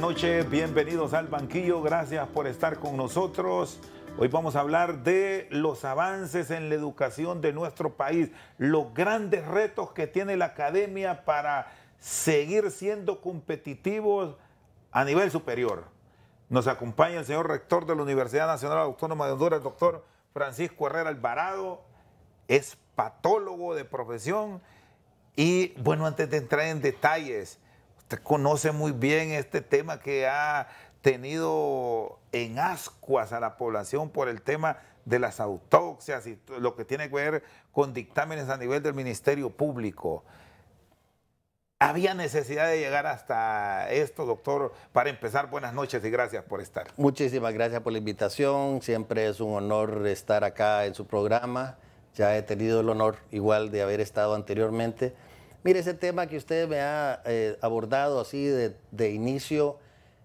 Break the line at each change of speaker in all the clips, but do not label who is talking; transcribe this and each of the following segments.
buenas noches, bienvenidos al banquillo, gracias por estar con nosotros. Hoy vamos a hablar de los avances en la educación de nuestro país, los grandes retos que tiene la academia para seguir siendo competitivos a nivel superior. Nos acompaña el señor rector de la Universidad Nacional Autónoma de Honduras, el doctor Francisco Herrera Alvarado, es patólogo de profesión y bueno, antes de entrar en detalles, Usted conoce muy bien este tema que ha tenido en ascuas a la población por el tema de las autopsias y lo que tiene que ver con dictámenes a nivel del Ministerio Público. ¿Había necesidad de llegar hasta esto, doctor? Para empezar, buenas noches y gracias por estar.
Muchísimas gracias por la invitación. Siempre es un honor estar acá en su programa. Ya he tenido el honor igual de haber estado anteriormente. Mire, ese tema que usted me ha eh, abordado así de, inicio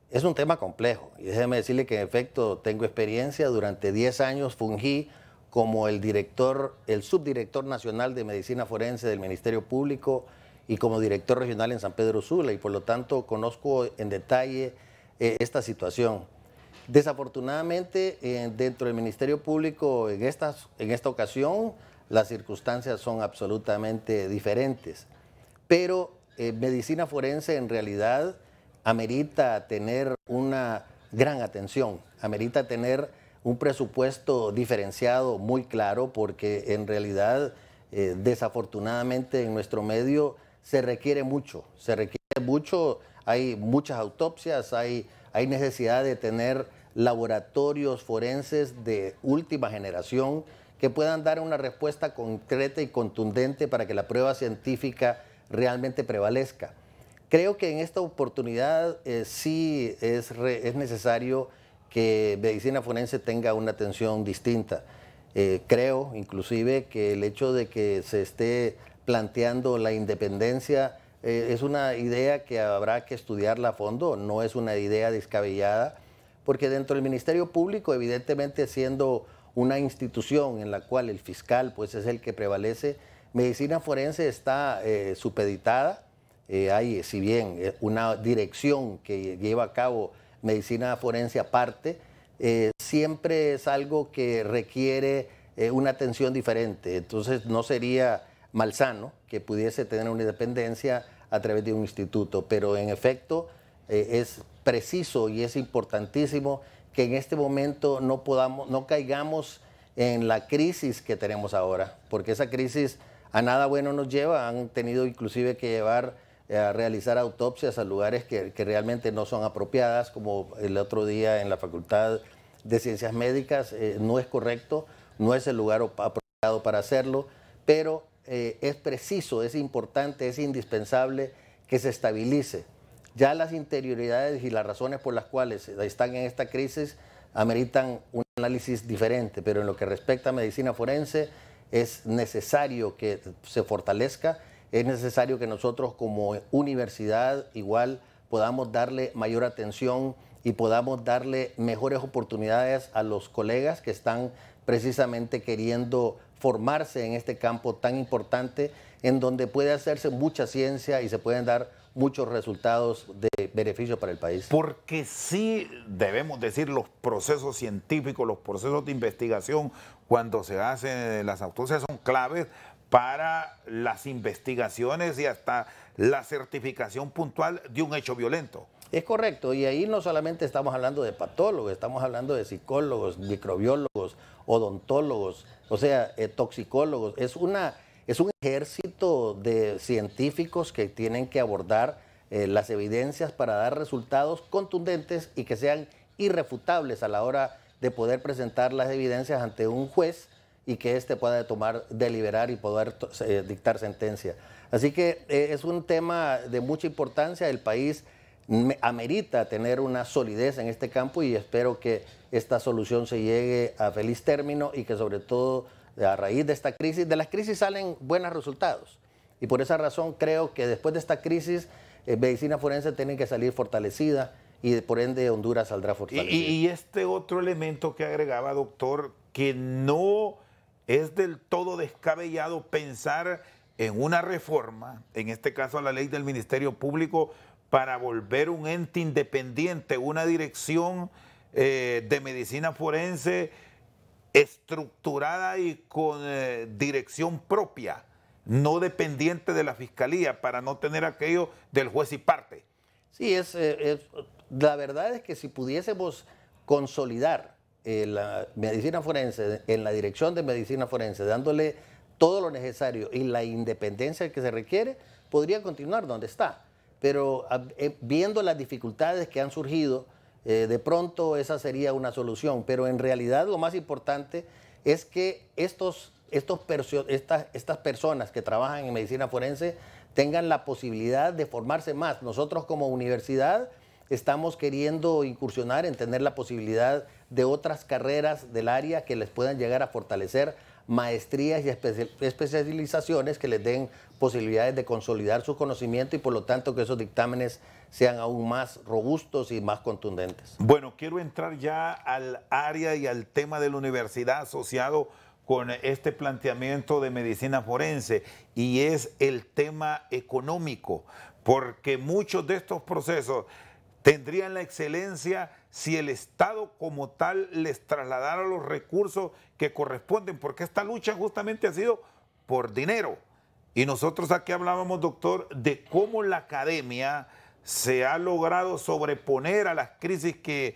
es un tema complejo. Y déjeme decirle que en efecto tengo experiencia. Durante 10 años fungí como el director, el subdirector nacional de medicina forense del Ministerio Público y como director regional en San Pedro Sula y por lo tanto conozco en detalle eh, esta situación. Desafortunadamente eh, dentro del Ministerio Público en, estas, en esta ocasión las circunstancias son absolutamente diferentes pero eh, medicina forense en realidad amerita tener una gran atención, amerita tener un presupuesto diferenciado muy claro porque en realidad eh, desafortunadamente en nuestro medio se requiere mucho, se requiere mucho, hay muchas autopsias, hay, hay necesidad de tener laboratorios forenses de última generación que puedan dar una respuesta concreta y contundente para que la prueba científica realmente prevalezca. Creo que en esta oportunidad eh, sí es, necesario que medicina forense tenga una atención distinta. Eh, creo inclusive que el hecho de que se esté planteando la independencia eh, es una idea que habrá que estudiarla a fondo, no es una idea descabellada, porque dentro del Ministerio Público, evidentemente siendo una institución en la cual el fiscal pues, es el que prevalece, Medicina forense está eh, supeditada. Eh, hay, eh, si bien, una dirección que lleva a cabo medicina forense aparte, siempre es algo que requiere una atención diferente. Entonces, no sería malsano que pudiese tener una independencia a través de un instituto, pero en efecto es preciso y es importantísimo que en este momento no podamos, no caigamos en la crisis que tenemos ahora, porque esa crisis a nada bueno nos lleva. Han tenido inclusive que llevar eh, a realizar autopsias a lugares que, realmente no son apropiadas, como el otro día en la Facultad de Ciencias Médicas. Eh, no es correcto, no es el lugar apropiado para hacerlo, pero eh, es preciso, es importante, es indispensable que se estabilice. Ya las interioridades y las razones por las cuales están en esta crisis ameritan un análisis diferente, pero en lo que respecta a medicina forense, es necesario que se fortalezca, es necesario que nosotros como universidad igual podamos darle mayor atención y podamos darle mejores oportunidades a los colegas que están precisamente queriendo formarse en este campo tan importante en donde puede hacerse mucha ciencia y se pueden dar muchos resultados de beneficio para el país. Porque sí,
debemos decir, los procesos científicos, los procesos de investigación cuando se hacen eh, las autopsias son claves para las investigaciones y hasta la certificación puntual de un hecho
violento. Es correcto, y ahí no solamente estamos hablando de patólogos, estamos hablando de psicólogos, microbiólogos, odontólogos, o sea, eh, toxicólogos. Es, una, es un ejército de científicos que tienen que abordar eh, las evidencias para dar resultados contundentes y que sean irrefutables a la hora de de poder presentar las evidencias ante un juez y que éste pueda tomar, deliberar y poder eh, dictar sentencia. Así que eh, es un tema de mucha importancia. El país amerita tener una solidez en este campo y espero que esta solución se llegue a feliz término y que sobre todo a raíz de esta crisis, de las crisis salen buenos resultados. Y por esa razón creo que después de esta crisis, eh, medicina forense tiene que salir fortalecida, y por ende Honduras saldrá fortalecido. Y,
este otro elemento que agregaba, doctor, que no es del todo descabellado pensar en una reforma, en este caso a la ley del Ministerio Público, para volver un ente independiente, una dirección eh, de medicina forense estructurada y con eh, dirección propia, no dependiente de la fiscalía, para no tener aquello del juez y parte.
Sí, es eh, la verdad es que si pudiésemos consolidar eh, la medicina forense en la dirección de medicina forense, dándole todo lo necesario y la independencia que se requiere, podría continuar donde está. Pero ah, eh, viendo las dificultades que han surgido, eh, de pronto esa sería una solución. Pero en realidad lo más importante es que estos, estos estas personas que trabajan en medicina forense tengan la posibilidad de formarse más. Nosotros como universidad estamos queriendo incursionar en tener la posibilidad de otras carreras del área que les puedan llegar a fortalecer maestrías y especializaciones que les den posibilidades de consolidar su conocimiento y por lo tanto que esos dictámenes sean aún más robustos y más contundentes.
Bueno, quiero entrar ya al área y al tema de la universidad asociado con este planteamiento de medicina forense y es el tema económico, porque muchos de estos procesos tendrían la excelencia si el Estado como tal les trasladara los recursos que corresponden, porque esta lucha justamente ha sido por dinero. Y nosotros aquí hablábamos, doctor, de cómo la academia se ha logrado sobreponer a las crisis que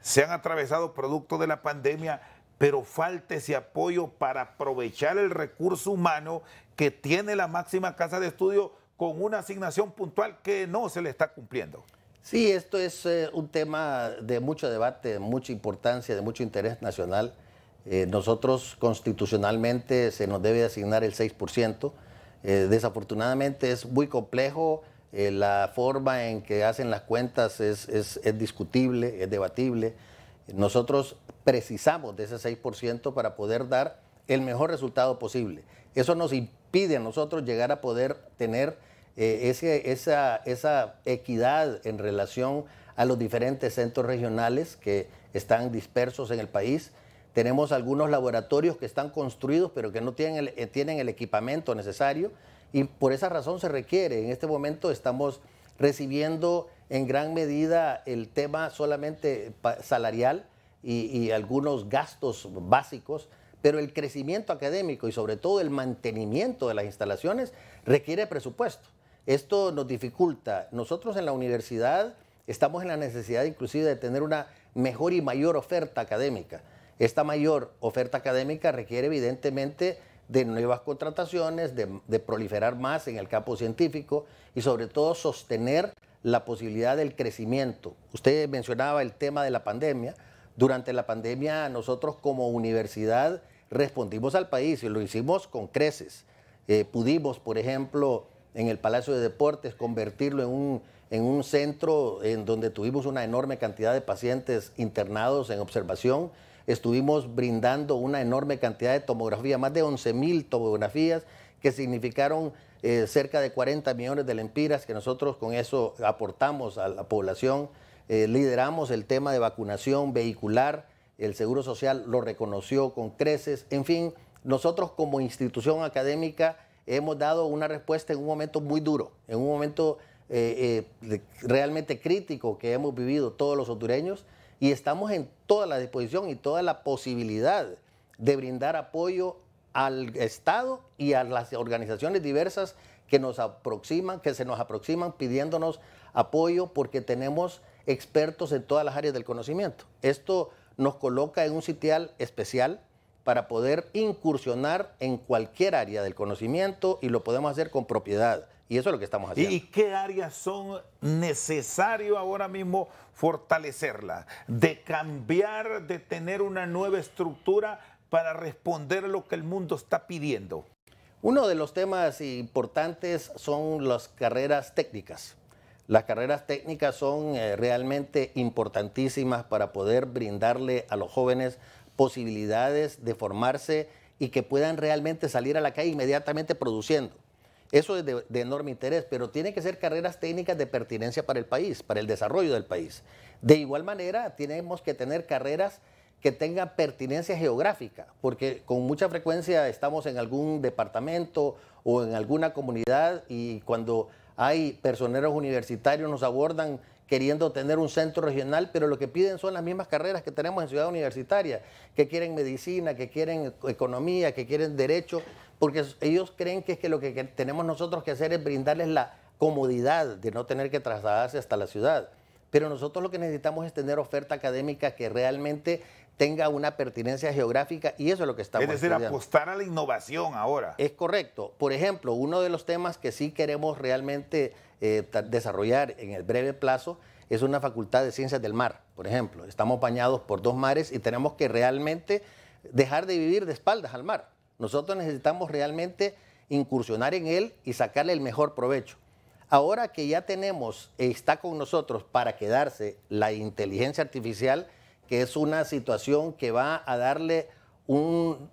se han atravesado producto de la pandemia, pero falta ese apoyo para aprovechar el recurso humano que tiene la máxima casa de estudio con una asignación puntual que no se le está cumpliendo.
Sí, esto es eh, un tema de mucho debate, de mucha importancia, de mucho interés nacional. Eh, nosotros constitucionalmente se nos debe asignar el 6%. Eh, desafortunadamente es muy complejo, la forma en que hacen las cuentas es, es discutible, es debatible. Nosotros precisamos de ese 6% para poder dar el mejor resultado posible. Eso nos impide a nosotros llegar a poder tener eh, ese, esa, equidad en relación a los diferentes centros regionales que están dispersos en el país. Tenemos algunos laboratorios que están construidos pero que no tienen el, eh, tienen el equipamiento necesario y por esa razón se requiere. En este momento estamos recibiendo en gran medida el tema solamente salarial y, algunos gastos básicos, pero el crecimiento académico y sobre todo el mantenimiento de las instalaciones requiere presupuesto. Esto nos dificulta. Nosotros en la universidad estamos en la necesidad inclusive de tener una mejor y mayor oferta académica. Esta mayor oferta académica requiere evidentemente de nuevas contrataciones, de, proliferar más en el campo científico y sobre todo sostener la posibilidad del crecimiento. Usted mencionaba el tema de la pandemia. Durante la pandemia nosotros como universidad respondimos al país y lo hicimos con creces. Eh, pudimos, por ejemplo, en el Palacio de Deportes, convertirlo en un, en un centro en donde tuvimos una enorme cantidad de pacientes internados en observación. Estuvimos brindando una enorme cantidad de tomografías, más de 11 mil tomografías que significaron eh, cerca de 40 millones de lempiras que nosotros con eso aportamos a la población. Eh, lideramos el tema de vacunación vehicular, el Seguro Social lo reconoció con creces, en fin, nosotros como institución académica hemos dado una respuesta en un momento muy duro, en un momento eh, eh, realmente crítico que hemos vivido todos los hondureños y estamos en toda la disposición y toda la posibilidad de brindar apoyo al Estado y a las organizaciones diversas que nos aproximan, que se nos aproximan pidiéndonos apoyo porque tenemos expertos en todas las áreas del conocimiento. Esto nos coloca en un sitial especial para poder incursionar en cualquier área del conocimiento y lo podemos hacer con propiedad. Y eso es lo que estamos haciendo. ¿Y
qué áreas son necesario ahora mismo fortalecerlas? De cambiar, de tener una nueva estructura para responder a lo
que el mundo está pidiendo. Uno de los temas importantes son las carreras técnicas. Las carreras técnicas son eh, realmente importantísimas para poder brindarle a los jóvenes posibilidades de formarse y que puedan realmente salir a la calle inmediatamente produciendo. Eso es de, enorme interés, pero tienen que ser carreras técnicas de pertinencia para el país, para el desarrollo del país. De igual manera, tenemos que tener carreras que tengan pertinencia geográfica, porque con mucha frecuencia estamos en algún departamento o en alguna comunidad y cuando hay personeros universitarios nos abordan queriendo tener un centro regional, pero lo que piden son las mismas carreras que tenemos en Ciudad Universitaria, que quieren medicina, que quieren economía, que quieren derecho, porque ellos creen que es que lo que tenemos nosotros que hacer es brindarles la comodidad de no tener que trasladarse hasta la ciudad. Pero nosotros lo que necesitamos es tener oferta académica que realmente tenga una pertinencia geográfica y eso es lo que estamos Es decir, apostar a la innovación ahora. Es correcto. Por ejemplo, uno de los temas que sí queremos realmente eh, desarrollar en el breve plazo es una facultad de ciencias del mar, por ejemplo. Estamos bañados por dos mares y tenemos que realmente dejar de vivir de espaldas al mar. Nosotros necesitamos realmente incursionar en él y sacarle el mejor provecho. Ahora que ya tenemos, eh, está con nosotros para quedarse la inteligencia artificial, que es una situación que va a darle una,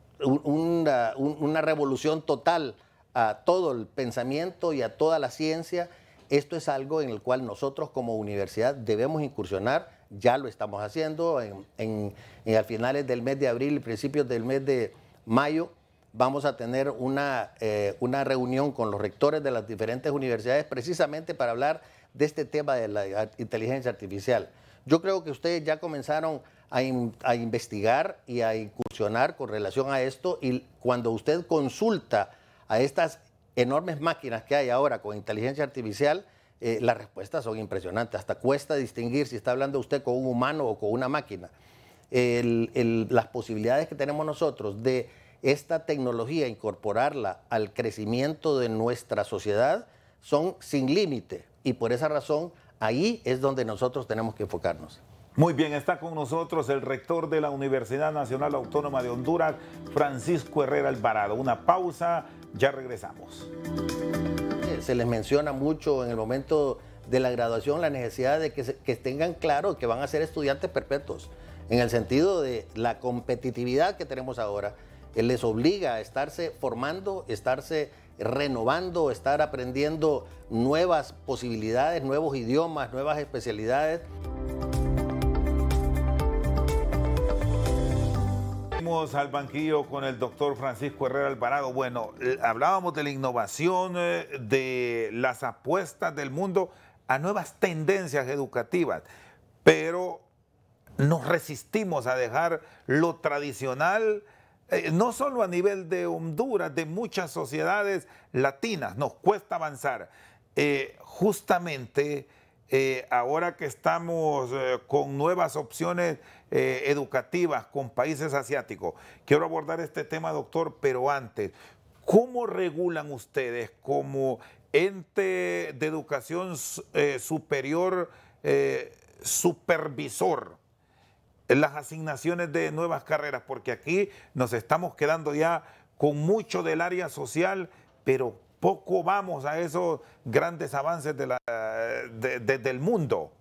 revolución total a todo el pensamiento y a toda la ciencia. Esto es algo en el cual nosotros como universidad debemos incursionar, ya lo estamos haciendo, en, en, a finales del mes de abril y principios del mes de mayo vamos a tener eh, una, reunión con los rectores de las diferentes universidades precisamente para hablar de este tema de la inteligencia artificial. Yo creo que ustedes ya comenzaron a, investigar y a incursionar con relación a esto y cuando usted consulta a estas enormes máquinas que hay ahora con inteligencia artificial, eh, las respuestas son impresionantes. Hasta cuesta distinguir si está hablando usted con un humano o con una máquina. las posibilidades que tenemos nosotros de esta tecnología, incorporarla al crecimiento de nuestra sociedad, son sin límite. Y por esa razón Ahí es donde nosotros tenemos que enfocarnos.
Muy bien, está con nosotros el rector de la Universidad Nacional Autónoma de Honduras, Francisco
Herrera Alvarado. Una pausa, ya regresamos. Eh, se les menciona mucho en el momento de la graduación la necesidad de que, tengan claro que van a ser estudiantes perpetuos, en el sentido de la competitividad que tenemos ahora les obliga a estarse formando, estarse renovando, estar aprendiendo nuevas posibilidades, nuevos idiomas, nuevas especialidades. al banquillo con el doctor
Francisco Herrera Alvarado. Bueno, hablábamos de la innovación, eh, de las apuestas del mundo a nuevas tendencias educativas, pero nos resistimos a dejar lo tradicional eh, no solo a nivel de Honduras, de muchas sociedades latinas, nos cuesta avanzar. Eh, justamente eh, ahora que estamos con nuevas opciones educativas con países asiáticos, quiero abordar este tema, doctor, pero antes, ¿cómo regulan ustedes como ente de educación superior supervisor? las asignaciones de nuevas carreras, porque aquí nos estamos quedando ya con mucho del área social, pero poco vamos a esos grandes
avances de la, del mundo.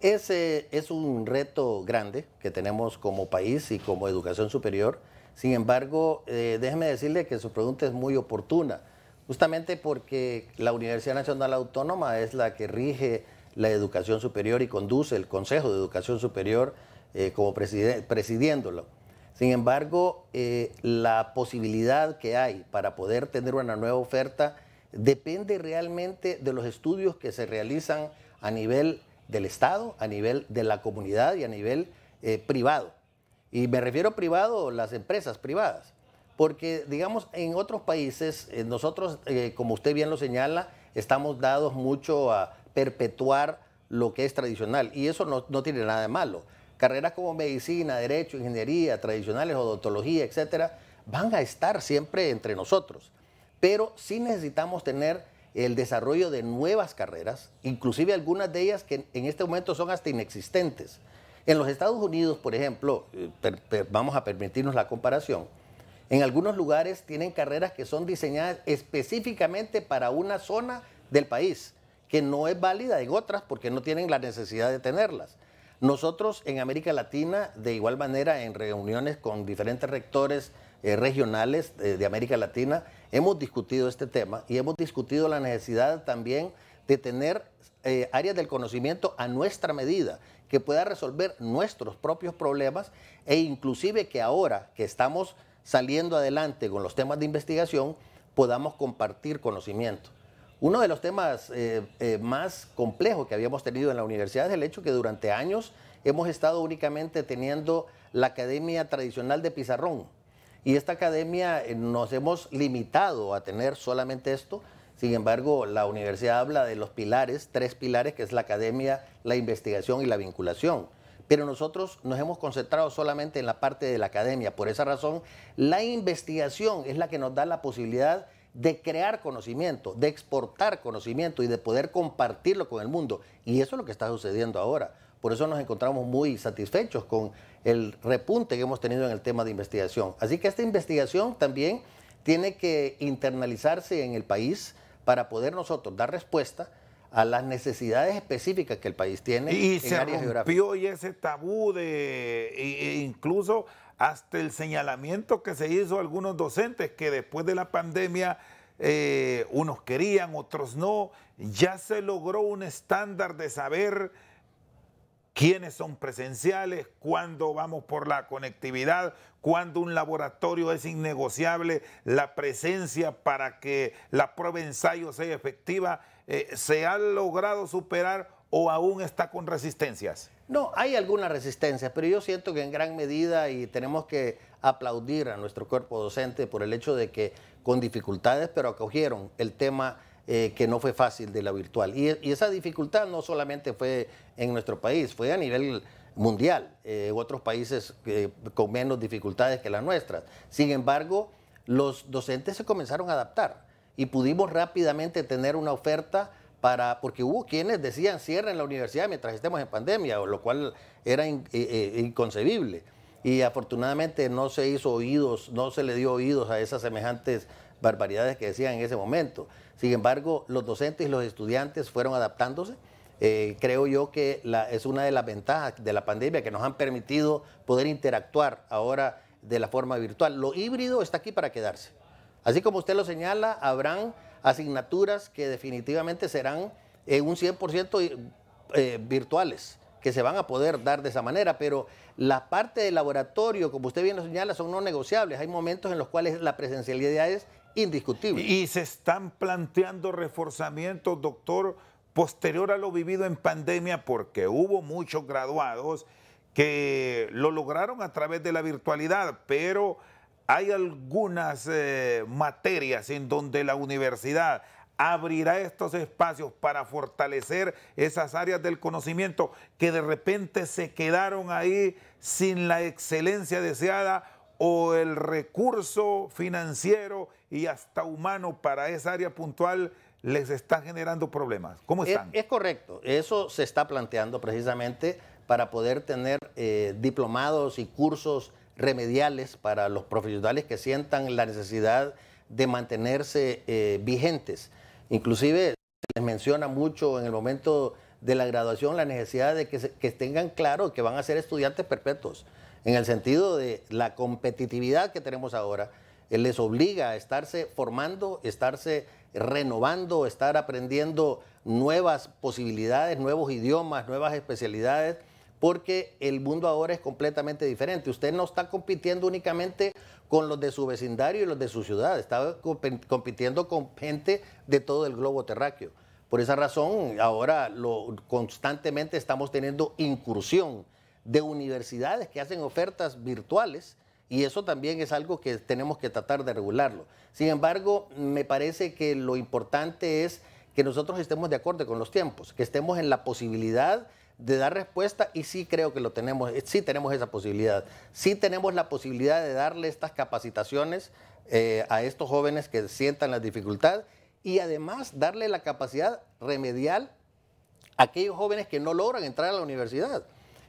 Ese es un reto grande que tenemos como país y como educación superior. Sin embargo, eh, déjeme decirle que su pregunta es muy oportuna, justamente porque la Universidad Nacional Autónoma es la que rige la educación superior y conduce el Consejo de Educación Superior eh, como presidiéndolo. Sin embargo, eh, la posibilidad que hay para poder tener una nueva oferta depende realmente de los estudios que se realizan a nivel del Estado, a nivel de la comunidad y a nivel eh, privado. Y me refiero a privado, las empresas privadas, porque digamos, en otros países, nosotros, como usted bien lo señala, estamos dados mucho a perpetuar lo que es tradicional, y eso no, no tiene nada de malo carreras como medicina, derecho, ingeniería, tradicionales, odontología, etcétera, van a estar siempre entre nosotros. Pero sí necesitamos tener el desarrollo de nuevas carreras, inclusive algunas de ellas que en este momento son hasta inexistentes. En los Estados Unidos, por ejemplo, eh, vamos a permitirnos la comparación, en algunos lugares tienen carreras que son diseñadas específicamente para una zona del país, que no es válida en otras porque no tienen la necesidad de tenerlas. Nosotros en América Latina, de igual manera, en reuniones con diferentes rectores eh, regionales eh, de América Latina, hemos discutido este tema y hemos discutido la necesidad también de tener eh, áreas del conocimiento a nuestra medida, que pueda resolver nuestros propios problemas e inclusive que ahora que estamos saliendo adelante con los temas de investigación, podamos compartir conocimiento. Uno de los temas eh, eh, más complejos que habíamos tenido en la universidad es el hecho que durante años hemos estado únicamente teniendo la academia tradicional de pizarrón. Y esta academia eh, nos hemos limitado a tener solamente esto. Sin embargo, la universidad habla de los pilares, tres pilares, que es la academia, la investigación y la vinculación. Pero nosotros nos hemos concentrado solamente en la parte de la academia. Por esa razón, la investigación es la que nos da la posibilidad de crear conocimiento, de exportar conocimiento y de poder compartirlo con el mundo. Y eso es lo que está sucediendo ahora. Por eso nos encontramos muy satisfechos con el repunte que hemos tenido en el tema de investigación. Así que esta investigación también tiene que internalizarse en el país para poder nosotros dar respuesta a las necesidades específicas que el país tiene y en áreas geográficas.
Y ese tabú de e, e incluso hasta el señalamiento que se hizo a algunos docentes que después de la pandemia eh, unos querían, otros no, ya se logró un estándar de saber quiénes son presenciales, cuándo vamos por la conectividad, cuándo un laboratorio es innegociable, la presencia para que la prueba de ensayo sea efectiva, eh, se ha logrado superar o aún está con resistencias.
No, hay alguna resistencia, pero yo siento que en gran medida y tenemos que aplaudir a nuestro cuerpo docente por el hecho de que con dificultades, pero acogieron el tema eh, que no fue fácil de la virtual. Y, esa dificultad no solamente fue en nuestro país, fue a nivel mundial, eh, otros países eh, con menos dificultades que las nuestras. Sin embargo, los docentes se comenzaron a adaptar y pudimos rápidamente tener una oferta para, porque hubo quienes decían cierren la universidad mientras estemos en pandemia, lo cual era eh, eh, inconcebible. Y afortunadamente no se hizo oídos, no se le dio oídos a esas semejantes barbaridades que decían en ese momento. Sin embargo, los docentes y los estudiantes fueron adaptándose. Eh, creo yo que es una de las ventajas de la pandemia que nos han permitido poder interactuar ahora de la forma virtual. Lo híbrido está aquí para quedarse. Así como usted lo señala, habrán asignaturas que definitivamente serán eh, un 100% eh, virtuales que se van a poder dar de esa manera, pero la parte de laboratorio, como usted bien lo señala, son no negociables. Hay momentos en los cuales la presencialidad es indiscutible.
Y se están planteando reforzamientos, doctor, posterior a lo vivido en pandemia, porque hubo muchos graduados que lo lograron a través de la virtualidad, pero hay algunas eh, materias en donde la universidad abrirá estos espacios para fortalecer esas áreas del conocimiento que de repente se quedaron ahí sin la excelencia deseada o el recurso financiero y hasta humano para esa área puntual les está generando
problemas. ¿Cómo están? Es, correcto, eso se está planteando precisamente para poder tener eh, diplomados y cursos remediales para los profesionales que sientan la necesidad de mantenerse eh, vigentes. Inclusive se les menciona mucho en el momento de la graduación la necesidad de que, tengan claro que van a ser estudiantes perpetuos, en el sentido de la competitividad que tenemos ahora, eh, les obliga a estarse formando, estarse renovando, estar aprendiendo nuevas posibilidades, nuevos idiomas, nuevas especialidades porque el mundo ahora es completamente diferente. Usted no está compitiendo únicamente con los de su vecindario y los de su ciudad, está compitiendo con gente de todo el globo terráqueo. Por esa razón, ahora constantemente estamos teniendo incursión de universidades que hacen ofertas virtuales y eso también es algo que tenemos que tratar de regularlo. Sin embargo, me parece que lo importante es que nosotros estemos de acuerdo con los tiempos, que estemos en la posibilidad de dar respuesta y sí creo que lo tenemos, eh, sí tenemos esa posibilidad. Sí tenemos la posibilidad de darle estas capacitaciones eh, a estos jóvenes que sientan la dificultad y además darle la capacidad remedial a aquellos jóvenes que no logran entrar a la universidad.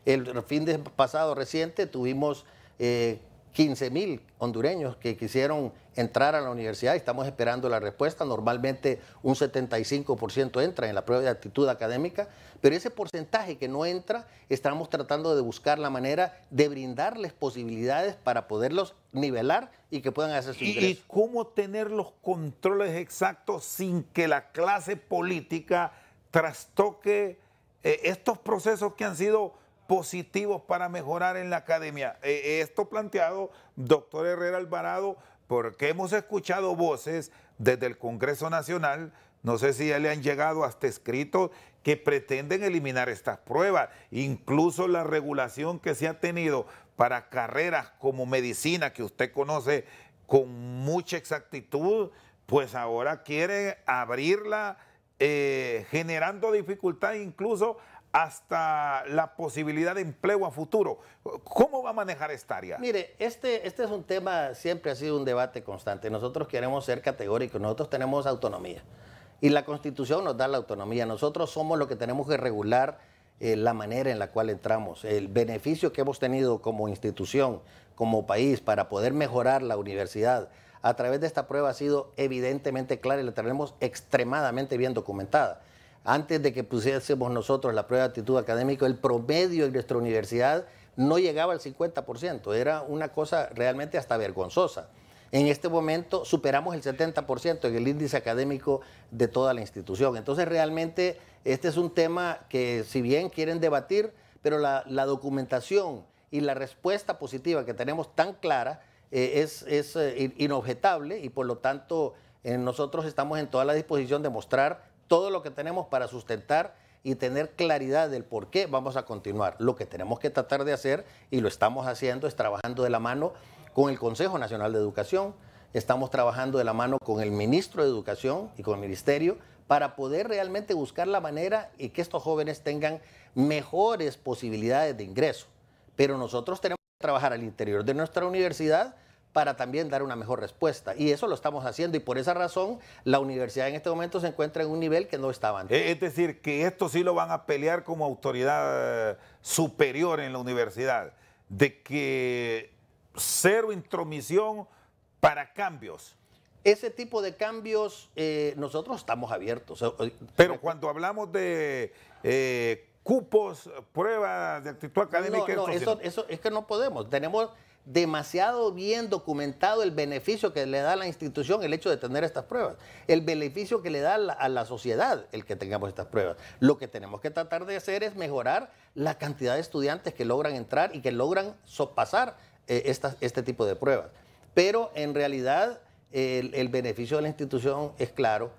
El fin de pasado reciente tuvimos eh, 15.000 mil hondureños que quisieron entrar a la universidad estamos esperando la respuesta. Normalmente un 75% entra en la prueba de actitud académica, pero ese porcentaje que no entra, estamos tratando de buscar la manera de brindarles posibilidades para poderlos nivelar y que puedan hacer su ingreso. ¿Y cómo tener los controles exactos sin que la clase política
trastoque eh, estos procesos que han sido positivos para mejorar en la academia. Eh, esto planteado, doctor Herrera Alvarado, porque hemos escuchado voces desde el Congreso Nacional, no sé si ya le han llegado hasta escritos, que pretenden eliminar estas pruebas. Incluso la regulación que se ha tenido para carreras como medicina, que usted conoce con mucha exactitud, pues ahora quiere abrirla eh, generando dificultad incluso hasta la posibilidad de empleo a
futuro. ¿Cómo va a manejar esta área? Mire, este, este, es un tema, siempre ha sido un debate constante. Nosotros queremos ser categóricos, nosotros tenemos autonomía. Y la Constitución nos da la autonomía. Nosotros somos los que tenemos que regular eh, la manera en la cual entramos, el beneficio que hemos tenido como institución, como país, para poder mejorar la universidad. A través de esta prueba ha sido evidentemente clara y la tenemos extremadamente bien documentada antes de que pusiésemos nosotros la prueba de actitud académica, el promedio de nuestra universidad no llegaba al 50%, era una cosa realmente hasta vergonzosa. En este momento superamos el 70% en el índice académico de toda la institución. Entonces realmente este es un tema que si bien quieren debatir, pero la, documentación y la respuesta positiva que tenemos tan clara eh, es, eh, inobjetable y por lo tanto eh, nosotros estamos en toda la disposición de mostrar todo lo que tenemos para sustentar y tener claridad del por qué vamos a continuar. Lo que tenemos que tratar de hacer, y lo estamos haciendo, es trabajando de la mano con el Consejo Nacional de Educación, estamos trabajando de la mano con el ministro de Educación y con el ministerio para poder realmente buscar la manera y que estos jóvenes tengan mejores posibilidades de ingreso. Pero nosotros tenemos que trabajar al interior de nuestra universidad para también dar una mejor respuesta. Y eso lo estamos haciendo y por esa razón la universidad en este momento se encuentra en un nivel que no estaba antes.
E-, es decir, que esto sí lo van a pelear como autoridad eh, superior en la universidad, de que cero intromisión para
cambios. Ese tipo de
cambios eh, nosotros estamos abiertos. Pero cuando hablamos de... Eh, cupos, pruebas de actitud académica. No, no, eso,
eso es que no podemos. Tenemos demasiado bien documentado el beneficio que le da a la institución el hecho de tener estas pruebas, el beneficio que le da a la, sociedad el que tengamos estas pruebas. Lo que tenemos que tratar de hacer es mejorar la cantidad de estudiantes que logran entrar y que logran sopasar eh, este tipo de pruebas. Pero en realidad el, beneficio de la institución es claro,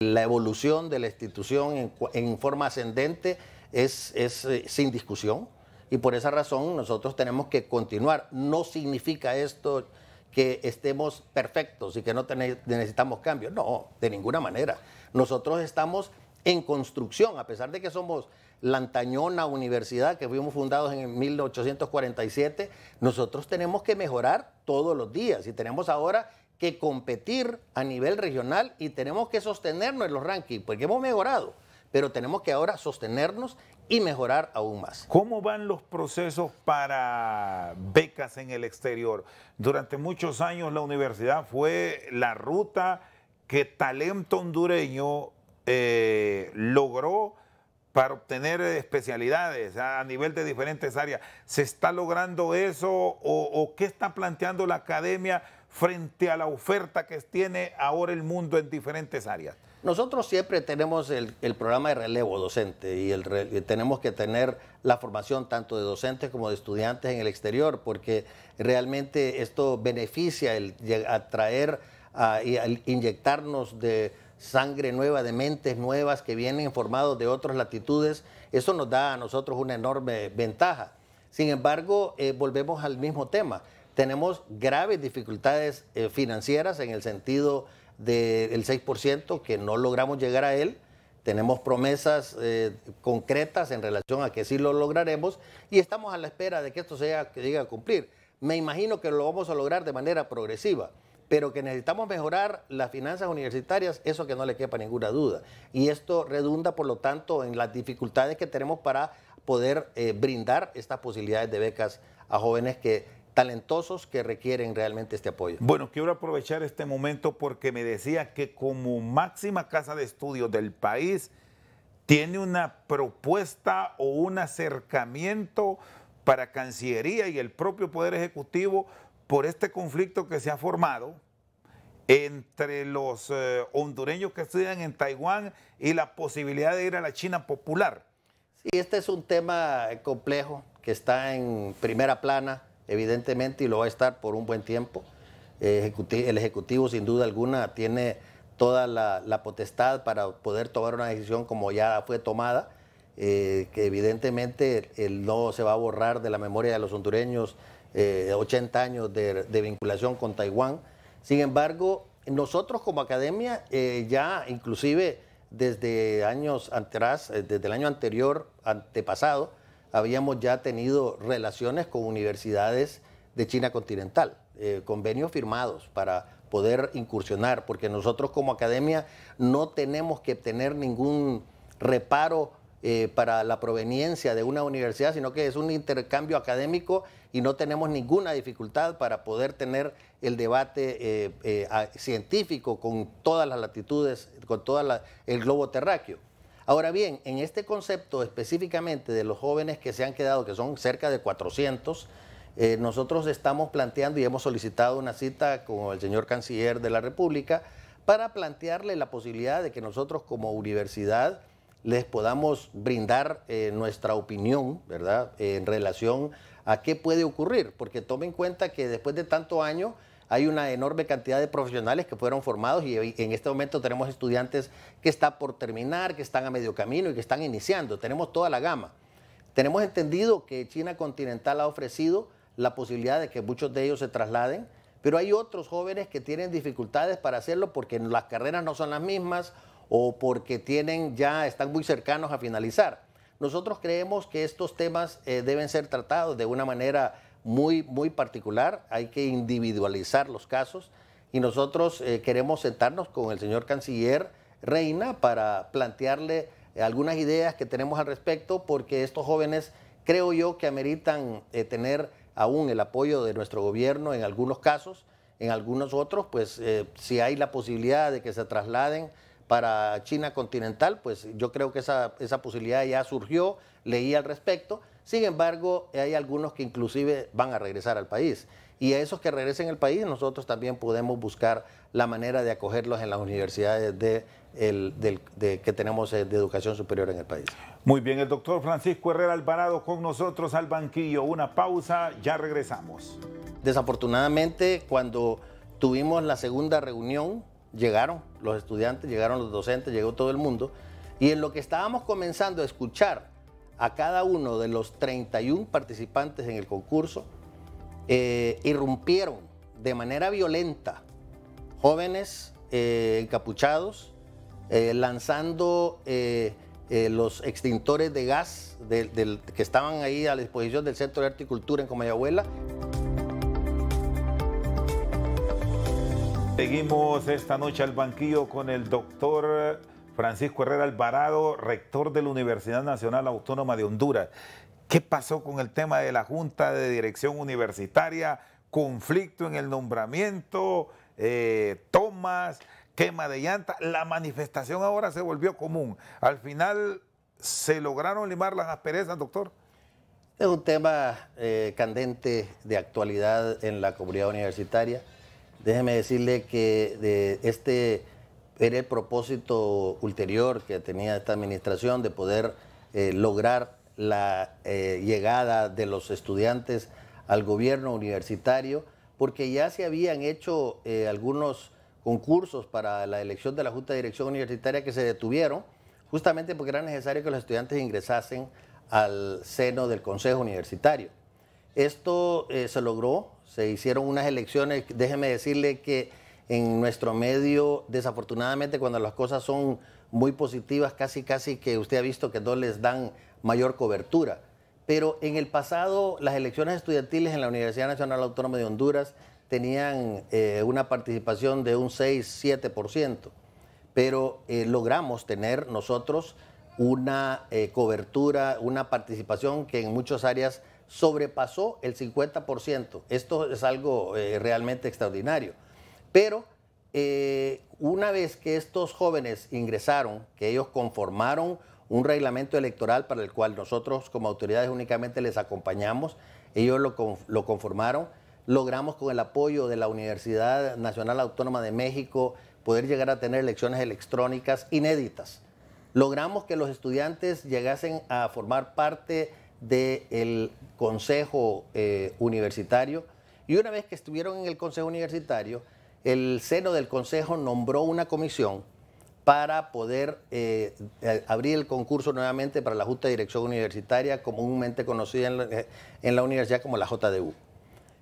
la evolución de la institución en, forma ascendente es, eh, sin discusión y por esa razón nosotros tenemos que continuar. No significa esto que estemos perfectos y que no necesitamos cambios. No, de ninguna manera. Nosotros estamos en construcción, a pesar de que somos la antañona universidad que fuimos fundados en 1847, nosotros tenemos que mejorar todos los días y tenemos ahora que competir a nivel regional y tenemos que sostenernos en los rankings, porque hemos mejorado pero tenemos que ahora sostenernos y mejorar aún más.
¿Cómo van los procesos para becas en el exterior? Durante muchos años la universidad fue la ruta que talento hondureño eh, logró para obtener especialidades a nivel de diferentes áreas. ¿Se está logrando eso o, qué está planteando la academia frente a la oferta que tiene ahora el mundo en diferentes áreas?
Nosotros siempre tenemos el, programa de relevo docente y tenemos que tener la formación tanto de docentes como de estudiantes en el exterior, porque realmente esto beneficia el atraer y inyectarnos de sangre nueva, de mentes nuevas que vienen formados de otras latitudes. Eso nos da a nosotros una enorme ventaja. Sin embargo, eh, volvemos al mismo tema. Tenemos graves dificultades eh, financieras en el sentido del 6%, que no logramos llegar a él. Tenemos promesas eh, concretas en relación a que sí lo lograremos y estamos a la espera de que esto que llegue a cumplir. Me imagino que lo vamos a lograr de manera progresiva, pero que necesitamos mejorar las finanzas universitarias, eso que no le quepa ninguna duda. Y esto redunda, por lo tanto, en las dificultades que tenemos para poder eh, brindar estas posibilidades de becas a jóvenes que talentosos que requieren realmente este apoyo. Bueno, quiero
aprovechar este momento porque me decía que como máxima casa de estudios del país tiene una propuesta o un acercamiento para Cancillería y el propio Poder Ejecutivo por este conflicto que se ha formado entre los eh, hondureños que estudian en Taiwán y la posibilidad
de ir a la China popular. Sí, este es un tema complejo que está en primera plana evidentemente, y lo va a estar por un buen tiempo. el Ejecutivo, sin duda alguna, tiene toda la, potestad para poder tomar una decisión como ya fue tomada, eh, que evidentemente no se va a borrar de la memoria de los hondureños 80 eh, años de, vinculación con Taiwán. Sin embargo, nosotros como academia eh, ya inclusive desde años atrás, desde el año anterior, antepasado, habíamos ya tenido relaciones con universidades de China continental, eh, convenios firmados para poder incursionar, porque nosotros como academia no tenemos que tener ningún reparo eh, para la proveniencia de una universidad, sino que es un intercambio académico y no tenemos ninguna dificultad para poder tener el debate eh, científico con todas las latitudes, con todo el globo terráqueo. Ahora bien, en este concepto específicamente de los jóvenes que se han quedado, que son cerca de 400, eh, nosotros estamos planteando y hemos solicitado una cita con el señor canciller de la República para plantearle la posibilidad de que nosotros como universidad les podamos brindar eh, nuestra opinión, ¿verdad?, en relación a qué puede ocurrir, porque tomen en cuenta que después de tanto año hay una enorme cantidad de profesionales que fueron formados y en este momento tenemos estudiantes que están por terminar, que están a medio camino y que están iniciando. Tenemos toda la gama. Tenemos entendido que China continental ha ofrecido la posibilidad de que muchos de ellos se trasladen, pero hay otros jóvenes que tienen dificultades para hacerlo porque las carreras no son las mismas o porque tienen ya están muy cercanos a finalizar. Nosotros creemos que estos temas eh, deben ser tratados de una manera muy, muy particular, hay que individualizar los casos y nosotros eh, queremos sentarnos con el señor canciller Reina para plantearle algunas ideas que tenemos al respecto, porque estos jóvenes creo yo que ameritan eh, tener aún el apoyo de nuestro gobierno en algunos casos, en algunos otros, pues eh, si hay la posibilidad de que se trasladen para China continental, pues yo creo que esa, esa posibilidad ya surgió, leí al respecto. Sin embargo, hay algunos que inclusive van a regresar al país. Y a esos que regresen al país, nosotros también podemos buscar la manera de acogerlos en las universidades de, que tenemos eh, de educación superior en el país.
Muy bien, el doctor Francisco Herrera Alvarado con nosotros al banquillo. Una
pausa, ya regresamos. Desafortunadamente, cuando tuvimos la segunda reunión, llegaron los estudiantes, llegaron los docentes, llegó todo el mundo. Y en lo que estábamos comenzando a escuchar a cada uno de los 31 participantes en el concurso, eh, irrumpieron de manera violenta jóvenes eh, encapuchados eh, lanzando los extintores de gas que estaban ahí a la disposición del Centro de Horticultura en Comayabuela.
Seguimos esta noche al banquillo con el doctor Francisco Herrera Alvarado, rector de la Universidad Nacional Autónoma de Honduras. ¿Qué pasó con el tema de la Junta de Dirección Universitaria? Conflicto en el nombramiento, eh, tomas, quema de llanta. La manifestación ahora se volvió común. Al final, ¿se lograron limar las asperezas, doctor?
Es un tema eh, candente de actualidad en la comunidad universitaria. Déjeme decirle que de este era el propósito ulterior que tenía esta administración de poder eh, lograr la eh, llegada de los estudiantes al gobierno universitario, porque ya se habían hecho eh, algunos concursos para la elección de la Junta de Dirección Universitaria que se detuvieron, justamente porque era necesario que los estudiantes ingresasen al seno del Consejo Universitario. Esto se logró, se hicieron unas elecciones, déjeme decirle que en nuestro medio, desafortunadamente, cuando las cosas son muy positivas, casi, casi que usted ha visto que no les dan mayor cobertura. Pero en el pasado, las elecciones estudiantiles en la Universidad Nacional Autónoma de Honduras tenían eh, una participación de un 6-7%, pero eh, logramos tener nosotros una eh, cobertura, una participación que en muchas áreas sobrepasó el 50%. Esto es algo realmente extraordinario. Pero eh, una vez que estos jóvenes ingresaron, que ellos conformaron un reglamento electoral para el cual nosotros como autoridades únicamente les acompañamos, ellos lo, lo conformaron, logramos con el apoyo de la Universidad Nacional Autónoma de México poder llegar a tener elecciones electrónicas inéditas. Logramos que los estudiantes llegasen a formar parte del Consejo eh, Universitario y una vez que estuvieron en el Consejo Universitario, el seno del Consejo nombró una comisión para poder eh, abrir el concurso nuevamente para la Junta de Dirección Universitaria, comúnmente conocida en la, universidad como la JDU.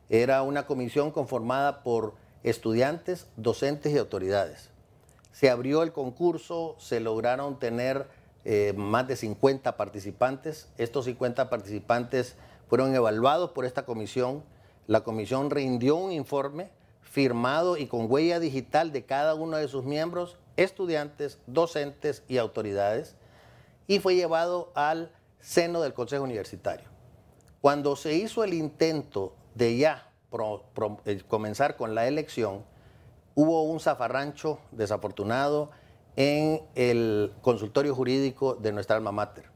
Era una comisión conformada por estudiantes, docentes y autoridades. Se abrió el concurso, se lograron tener eh, más de 50 participantes. Estos 50 participantes fueron evaluados por esta comisión. La comisión rindió un informe firmado y con huella digital de cada uno de sus miembros, estudiantes, docentes y autoridades, y fue llevado al seno del Consejo Universitario. Cuando se hizo el intento de ya eh, comenzar con la elección, hubo un zafarrancho desafortunado en el consultorio jurídico de nuestra alma mater.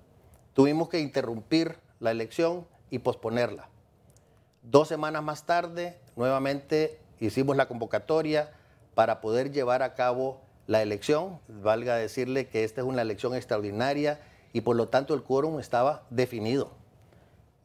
Tuvimos que interrumpir la elección y posponerla. Dos semanas más tarde, nuevamente hicimos la convocatoria para poder llevar a cabo la elección. Valga decirle que esta es una elección extraordinaria y por lo tanto el quórum estaba definido.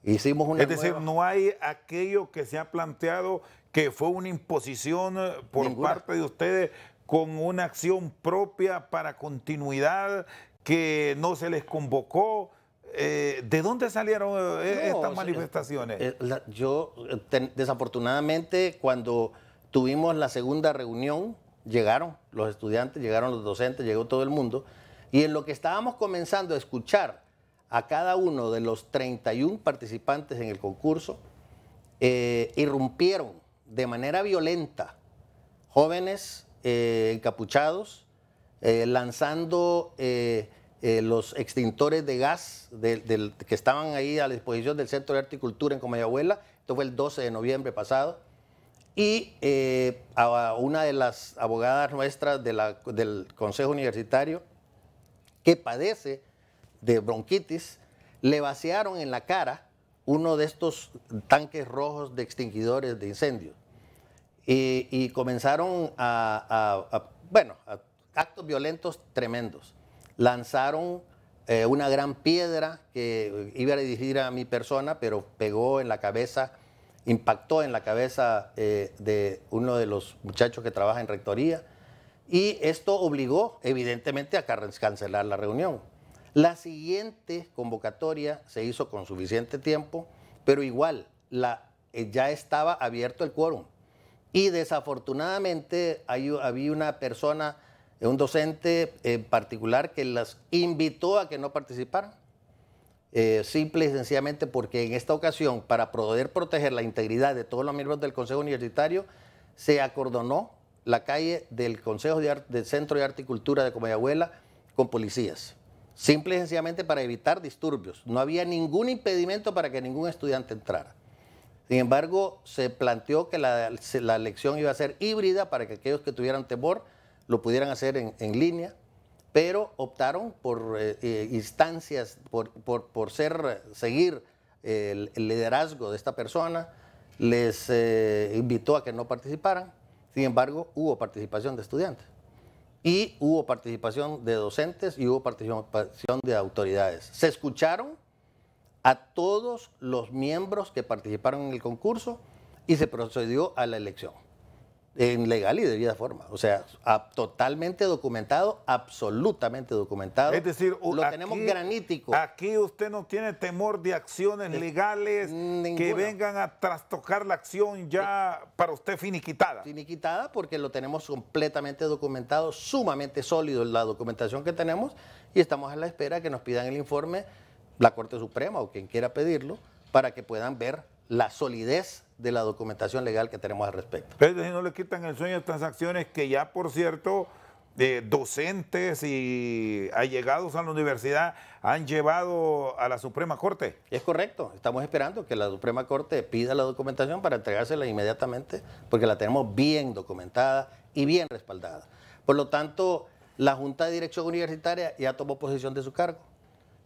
Hicimos una es decir, no
hay aquello que se ha planteado que fue una imposición eh, por parte de ustedes con una acción propia para continuidad, que no
se les convocó. Eh, ¿De dónde salieron eh, estas manifestaciones? yo, desafortunadamente, cuando Tuvimos la segunda reunión, llegaron los estudiantes, llegaron los docentes, llegó todo el mundo. Y en lo que estábamos comenzando a escuchar a cada uno de los 31 participantes en el concurso, eh, irrumpieron de manera violenta jóvenes eh, encapuchados, eh, lanzando los extintores de gas que estaban ahí a la disposición del Centro de cultura en Comayabuela. Esto fue el 12 de noviembre pasado. Y eh, a una de las abogadas nuestras del Consejo Universitario, que padece de bronquitis, le vaciaron en la cara uno de estos tanques rojos de extinguidores de incendios. Y, comenzaron a, bueno, actos violentos tremendos. Lanzaron eh, una gran piedra que iba a dirigir a mi persona, pero pegó en la cabeza impactó en la cabeza eh, de uno de los muchachos que trabaja en rectoría y esto obligó evidentemente a cancelar la reunión. La siguiente convocatoria se hizo con suficiente tiempo, pero igual la, eh, ya estaba abierto el quórum. Y desafortunadamente había una persona, un docente en particular, que las invitó a que no participaran. Eh, simple y sencillamente porque en esta ocasión, para poder proteger la integridad de todos los miembros del Consejo Universitario, se acordonó la calle del Consejo de Centro de Arte y Cultura de Comayagüela con policías. Simple y sencillamente para evitar disturbios. No había ningún impedimento para que ningún estudiante entrara. Sin embargo, se planteó que la, elección iba a ser híbrida para que aquellos que tuvieran temor lo pudieran hacer en línea pero optaron por eh, eh, instancias, por, ser, seguir el, liderazgo de esta persona, les eh, invitó a que no participaran, sin embargo hubo participación de estudiantes y hubo participación de docentes y hubo participación de autoridades. Se escucharon a todos los miembros que participaron en el concurso y se procedió a la elección en legal y debida forma. O sea, totalmente documentado, absolutamente documentado. Es decir, lo tenemos
granítico. Aquí usted no tiene temor de acciones eh, legales
que vengan a trastocar la acción ya eh, para usted finiquitada. Finiquitada porque lo tenemos completamente documentado, sumamente sólido la documentación que tenemos y estamos a la espera que nos pidan el informe la Corte Suprema o quien quiera pedirlo para que puedan ver la solidez de la documentación legal que tenemos al respecto.
Pero si no le quitan el sueño a estas acciones que ya, por cierto, eh, docentes y allegados a la universidad
han llevado a la Suprema Corte. Es correcto, estamos esperando que la Suprema Corte pida la documentación para entregársela inmediatamente, porque la tenemos bien documentada y bien respaldada. Por lo tanto, la Junta de Dirección Universitaria ya tomó posesión de su cargo,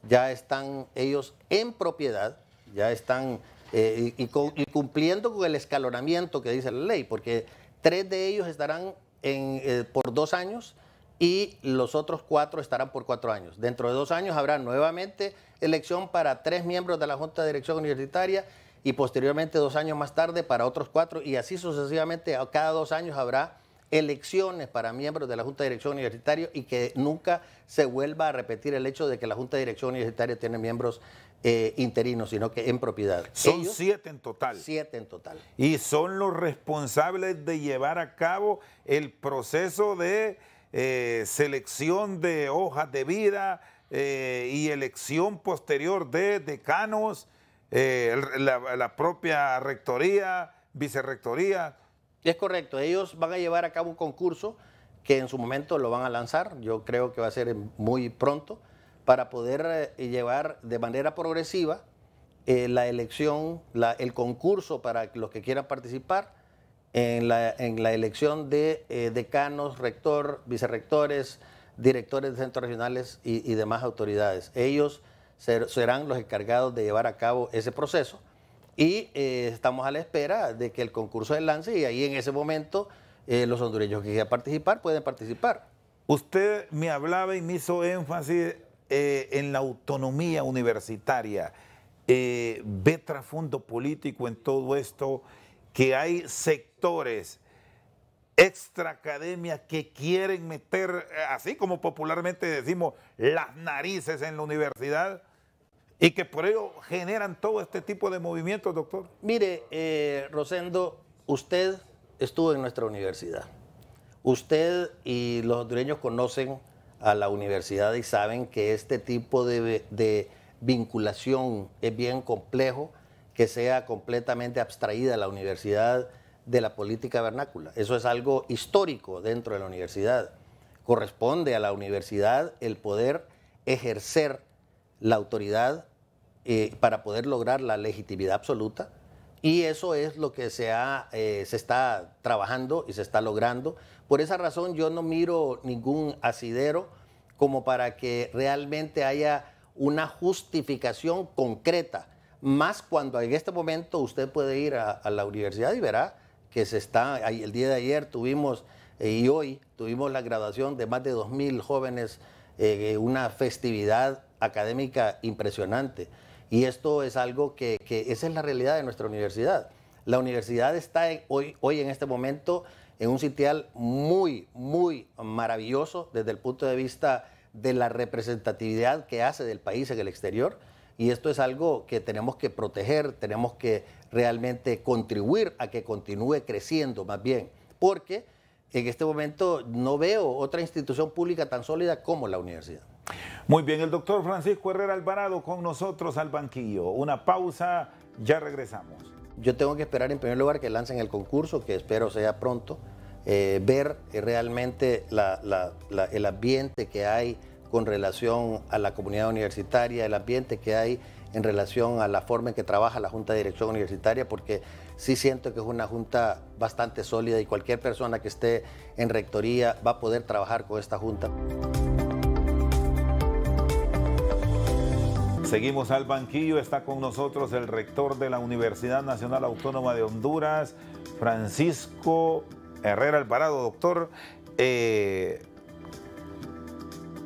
ya están ellos en propiedad, ya están eh, y, cumpliendo con el escalonamiento que dice la ley, porque tres de ellos estarán eh, por dos años y los otros cuatro estarán por cuatro años. Dentro de dos años habrá nuevamente elección para tres miembros de la Junta de Dirección Universitaria y posteriormente dos años más tarde para otros cuatro y así sucesivamente cada dos años habrá elecciones para miembros de la Junta de Dirección Universitaria y que nunca se vuelva a repetir el hecho de que la Junta de Dirección Universitaria tiene miembros eh, interinos, sino que en propiedad. Son siete en total. Siete en total. Y son los responsables de llevar a cabo el
proceso de eh, selección de hojas de vida eh, y elección posterior de decanos, la, la propia
rectoría, vicerrectoría. Es correcto, ellos van a llevar a cabo un concurso que en su momento lo van a lanzar, yo creo que va a ser muy pronto, para poder eh, llevar de manera progresiva eh, la elección, el concurso para los que quieran participar en la, elección de eh, decanos, rector, vicerrectores, directores de centros regionales y, demás autoridades. Ellos serán los encargados de llevar a cabo ese proceso y estamos a la espera de que el concurso se lance y ahí en ese momento los hondureños que quieran participar pueden participar. Usted
me hablaba y me hizo énfasis eh, en la autonomía universitaria, eh, ve trasfondo político en todo esto, que hay sectores extra que quieren meter, eh, así como popularmente decimos, las narices en la universidad y que por ello generan todo este tipo de movimientos, doctor.
Mire, Rosendo, usted estuvo en nuestra universidad. Usted y los hondureños conocen a la universidad y saben que este tipo de, vinculación es bien complejo que sea completamente abstraída la universidad de la política vernácula. Eso es algo histórico dentro de la universidad. Corresponde a la universidad el poder ejercer la autoridad eh, para poder lograr la legitimidad absoluta y eso es lo que eh, se, está trabajando y se está logrando. Por esa razón yo no miro ningún asidero como para que realmente haya una justificación concreta, más cuando en este momento usted puede ir a, la universidad y verá que se está, el día de ayer tuvimos eh, y hoy tuvimos la graduación de más de 2.000 jóvenes, eh, una festividad académica impresionante. Y esto es algo que, esa es la realidad de nuestra universidad. La universidad está hoy, hoy en este momento en un sitial muy, muy maravilloso desde el punto de vista de la representatividad que hace del país en el exterior. Y esto es algo que tenemos que proteger, tenemos que realmente contribuir a que continúe creciendo más bien. Porque en este momento no veo otra institución pública tan sólida como la universidad. Muy bien, el doctor
Francisco Herrera Alvarado con nosotros al banquillo. Una pausa, ya regresamos.
Yo tengo que esperar en primer lugar que lancen el concurso, que espero sea pronto, eh, ver eh, realmente el ambiente que hay con relación a la comunidad universitaria, el ambiente que hay en relación a la forma en que trabaja la Junta de Dirección Universitaria, porque sí siento que es una junta bastante sólida y cualquier persona que esté en rectoría va a poder trabajar con esta junta.
Seguimos al banquillo, está con nosotros el rector de la Universidad Nacional Autónoma de Honduras, Francisco Herrera Alvarado. Doctor, eh,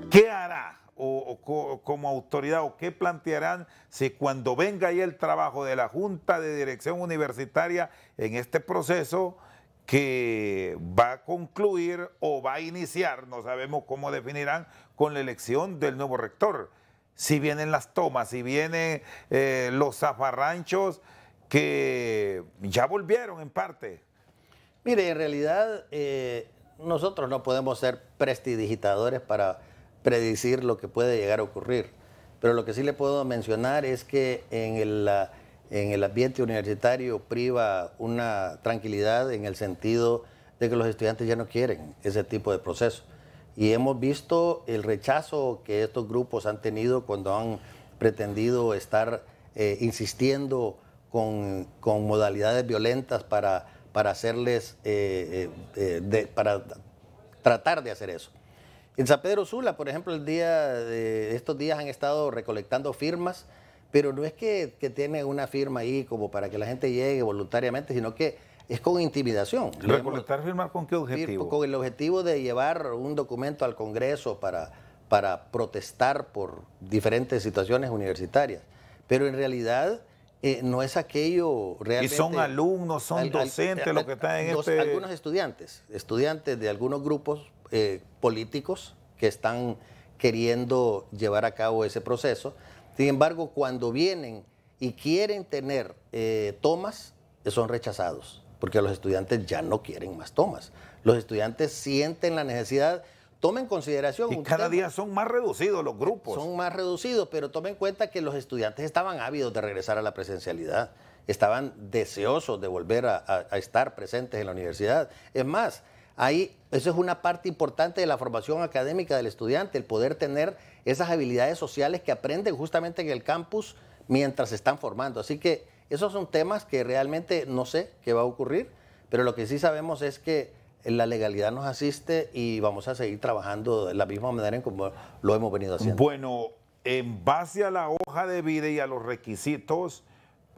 ¿qué hará o, como autoridad o qué plantearán si cuando venga ahí el trabajo de la Junta de Dirección Universitaria en este proceso que va a concluir o va a iniciar, no sabemos cómo definirán, con la elección del nuevo rector? si vienen las tomas, si vienen eh, los zafarranchos que
ya volvieron en parte. Mire, en realidad eh, nosotros no podemos ser prestidigitadores para predecir lo que puede llegar a ocurrir, pero lo que sí le puedo mencionar es que en el, en el ambiente universitario priva una tranquilidad en el sentido de que los estudiantes ya no quieren ese tipo de proceso. Y hemos visto el rechazo que estos grupos han tenido cuando han pretendido estar eh, insistiendo con, modalidades violentas para, para hacerles, eh, eh, para tratar de hacer eso. En San Pedro Sula, por ejemplo, el día de, estos días han estado recolectando firmas, pero no es que, que tienen una firma ahí como para que la gente llegue voluntariamente, sino que es con intimidación. ¿Recolectar
firmar con qué objetivo? Con
el objetivo de llevar un documento al Congreso para, para protestar por diferentes situaciones universitarias. Pero en realidad eh, no es aquello realmente... Y son alumnos, son docentes lo que están en este Algunos estudiantes, estudiantes de algunos grupos eh, políticos que están queriendo llevar a cabo ese proceso. Sin embargo, cuando vienen y quieren tener eh, tomas, son rechazados porque los estudiantes ya no quieren más tomas. Los estudiantes sienten la necesidad, tomen consideración... Y cada día son
más reducidos los
grupos. Son más reducidos, pero tomen en cuenta que los estudiantes estaban ávidos de regresar a la presencialidad, estaban deseosos de volver a, estar presentes en la universidad. Es más, ahí, eso es una parte importante de la formación académica del estudiante, el poder tener esas habilidades sociales que aprenden justamente en el campus mientras se están formando. Así que esos son temas que realmente no sé qué va a ocurrir, pero lo que sí sabemos es que la legalidad nos asiste y vamos a seguir trabajando de la misma manera en como lo hemos venido haciendo. Bueno, en
base a la hoja de vida y a los requisitos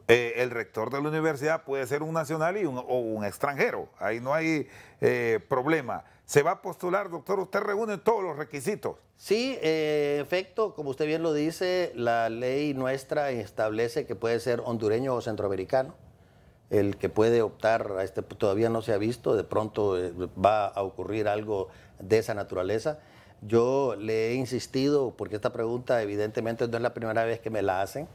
eh, el rector de la universidad puede ser un nacional y un, o un extranjero. Ahí no hay eh, problema. ¿Se va a postular, doctor? ¿Usted reúne todos los requisitos?
Sí, en eh, efecto, como usted bien lo dice, la ley nuestra establece que puede ser hondureño o centroamericano. El que puede optar a este, todavía no se ha visto, de pronto va a ocurrir algo de esa naturaleza. Yo le he insistido, porque esta pregunta evidentemente no es la primera vez que me la hacen,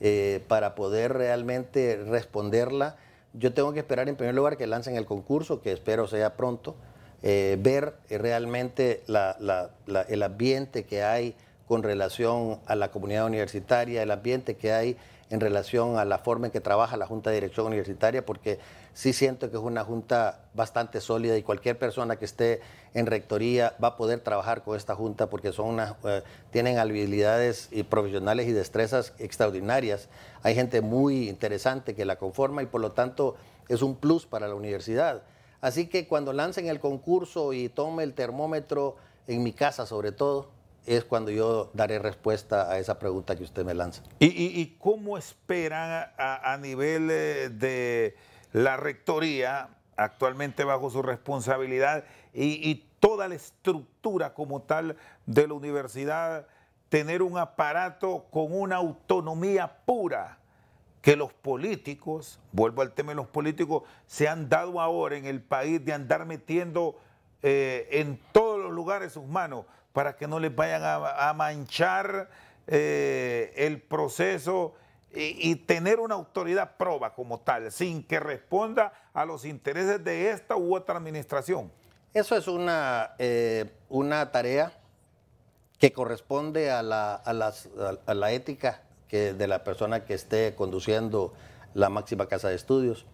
eh, para poder realmente responderla. Yo tengo que esperar en primer lugar que lancen el concurso, que espero sea pronto, eh, ver eh, realmente el ambiente que hay con relación a la comunidad universitaria, el ambiente que hay en relación a la forma en que trabaja la Junta de Dirección Universitaria, porque sí siento que es una junta bastante sólida y cualquier persona que esté en rectoría va a poder trabajar con esta junta porque son eh, tienen habilidades y profesionales y destrezas extraordinarias. Hay gente muy interesante que la conforma y por lo tanto es un plus para la universidad. Así que cuando lancen el concurso y tome el termómetro en mi casa sobre todo, es cuando yo daré respuesta a esa pregunta que usted me lanza.
¿Y, cómo esperan a nivel eh, de la rectoría, actualmente bajo su responsabilidad, y, toda la estructura como tal de la universidad, tener un aparato con una autonomía pura que los políticos, vuelvo al tema de los políticos, se han dado ahora en el país de andar metiendo eh, en todos los lugares sus manos para que no les vayan a, manchar eh, el proceso y, tener una autoridad proba como tal, sin que responda a los intereses de esta u otra administración.
Eso es una, eh, tarea que corresponde a la, ética de la persona que esté conduciendo la máxima casa de estudios.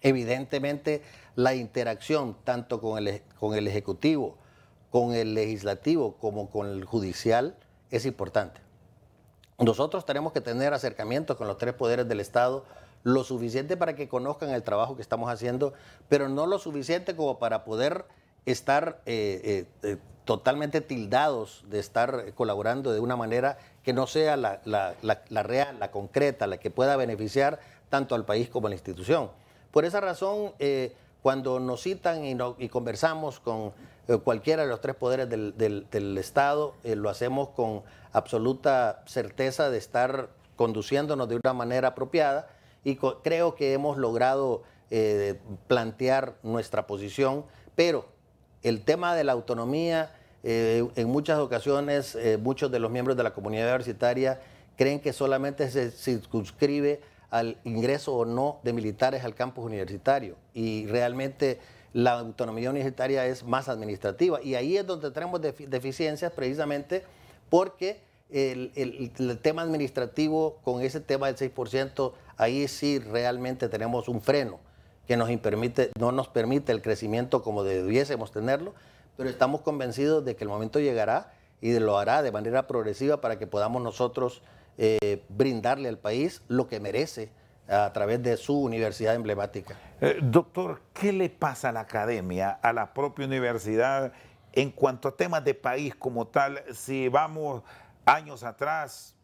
Evidentemente, la interacción tanto con el Ejecutivo, con el Legislativo, como con el Judicial es importante. Nosotros tenemos que tener acercamientos con los tres poderes del Estado, lo suficiente para que conozcan el trabajo que estamos haciendo, pero no lo suficiente como para poder estar eh, eh, eh, totalmente tildados de estar colaborando de una manera que no sea la, real, la concreta, la que pueda beneficiar tanto al país como a la institución. Por esa razón, cuando nos citan y conversamos con eh, cualquiera de los tres poderes del, Estado, eh, lo hacemos con absoluta certeza de estar conduciéndonos de una manera apropiada y creo que hemos logrado eh, plantear nuestra posición, pero el tema de la autonomía, en muchas ocasiones muchos de los miembros de la comunidad universitaria creen que solamente se circunscribe al ingreso o no de militares al campus universitario y realmente la autonomía universitaria es más administrativa. Y ahí es donde tenemos deficiencias precisamente porque el, tema administrativo con ese tema del 6%, ahí sí realmente tenemos un freno que nos no nos permite el crecimiento como debiésemos tenerlo, pero estamos convencidos de que el momento llegará y lo hará de manera progresiva para que podamos nosotros eh, brindarle al país lo que merece a través de su universidad emblemática. Eh, doctor, ¿qué le pasa a la academia, a la propia universidad,
en cuanto a temas de país como tal? Si vamos años atrás,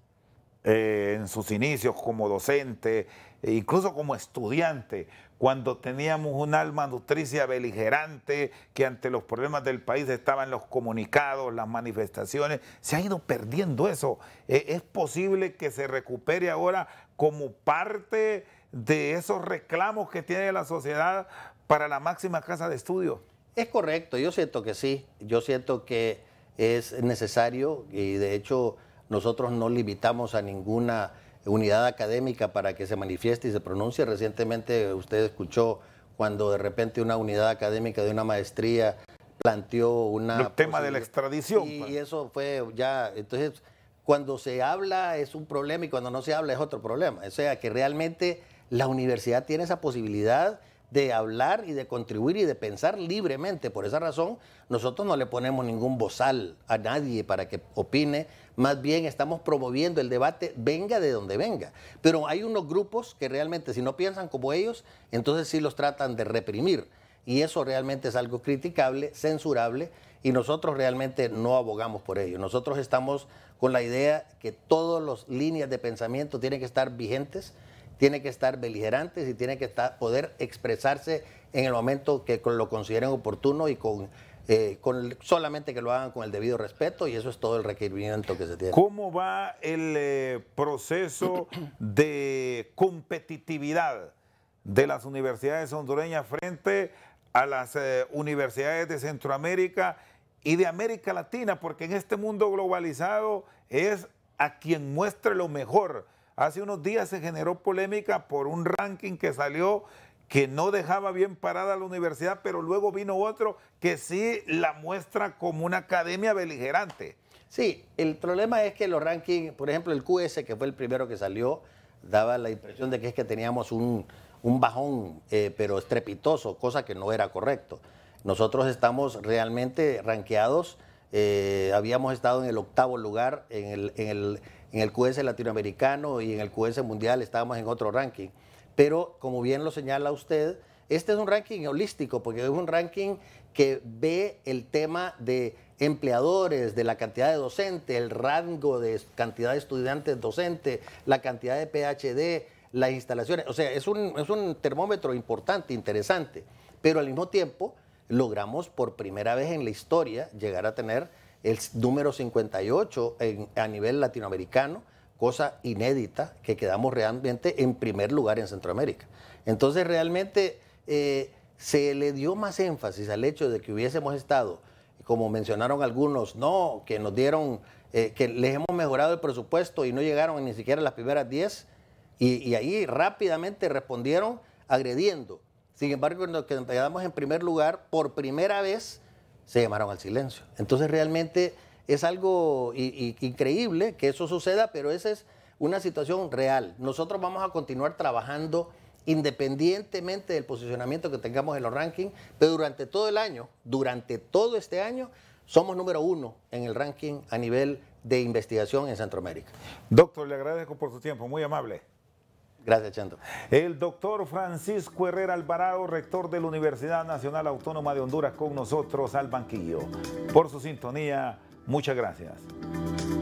eh, en sus inicios como docente, e incluso como estudiante, cuando teníamos un alma nutricia beligerante, que ante los problemas del país estaban los comunicados, las manifestaciones, se ha ido perdiendo eso. E, ¿Es posible que se recupere ahora como parte de esos reclamos que tiene la sociedad para la máxima casa de estudio?
Es correcto, yo siento que sí, yo siento que es necesario y de hecho nosotros no limitamos a ninguna unidad académica para que se manifieste y se pronuncie. Recientemente usted escuchó cuando de repente una unidad académica de una maestría planteó una... El tema de la extradición. Y, pues. y, eso fue ya... Entonces, cuando se habla es un problema y cuando no se habla es otro problema. O sea, que realmente la universidad tiene esa posibilidad de hablar y de contribuir y de pensar libremente. Por esa razón, nosotros no le ponemos ningún bozal a nadie para que opine, más bien estamos promoviendo el debate, venga de donde venga. Pero hay unos grupos que realmente si no piensan como ellos, entonces sí los tratan de reprimir. Y eso realmente es algo criticable, censurable, y nosotros realmente no abogamos por ello. Nosotros estamos con la idea que todas las líneas de pensamiento tienen que estar vigentes tiene que estar beligerantes y tiene que estar, poder expresarse en el momento que lo consideren oportuno y con, eh, solamente que lo hagan con el debido respeto y eso es todo el requerimiento que se tiene.
¿Cómo va el eh, proceso de competitividad de las universidades hondureñas frente a las eh, universidades de Centroamérica y de América Latina? Porque en este mundo globalizado es a quien muestre lo mejor Hace unos días se generó polémica por un ranking que salió que no dejaba bien parada la universidad, pero luego vino otro que sí la
muestra como una academia beligerante. Sí, el problema es que los rankings, por ejemplo, el QS, que fue el primero que salió, daba la impresión de que es que teníamos un, bajón, eh, pero estrepitoso, cosa que no era correcto. Nosotros estamos realmente ranqueados, eh, habíamos estado en el octavo lugar en el en el QS latinoamericano y en el QS mundial estábamos en otro ranking. Pero como bien lo señala usted, este es un ranking holístico porque es un ranking que ve el tema de empleadores, de la cantidad de docentes, el rango de cantidad de estudiantes docentes, la cantidad de PhD, las instalaciones. O sea, es un, es un termómetro importante, interesante. Pero al mismo tiempo logramos por primera vez en la historia llegar a tener el número 58 a nivel latinoamericano, cosa inédita, que quedamos realmente en primer lugar en Centroamérica. Entonces realmente eh, se le dio más énfasis al hecho de que hubiésemos estado, como mencionaron algunos, no, que nos dieron, eh, que les hemos mejorado el presupuesto y no llegaron ni siquiera a las primeras 10, y, ahí rápidamente respondieron agrediendo. Sin embargo, que quedamos en primer lugar por primera vez se llamaron al silencio. Entonces realmente es algo increíble que eso suceda, pero esa es una situación real. Nosotros vamos a continuar trabajando independientemente del posicionamiento que tengamos en los rankings, pero durante todo el año, durante todo este año, somos número uno en el ranking a nivel de investigación en Centroamérica. Doctor, le agradezco por su tiempo, muy amable. Gracias, Chanto. El doctor
Francisco Herrera Alvarado, rector de la Universidad Nacional Autónoma de Honduras, con nosotros al banquillo. Por su sintonía, muchas gracias.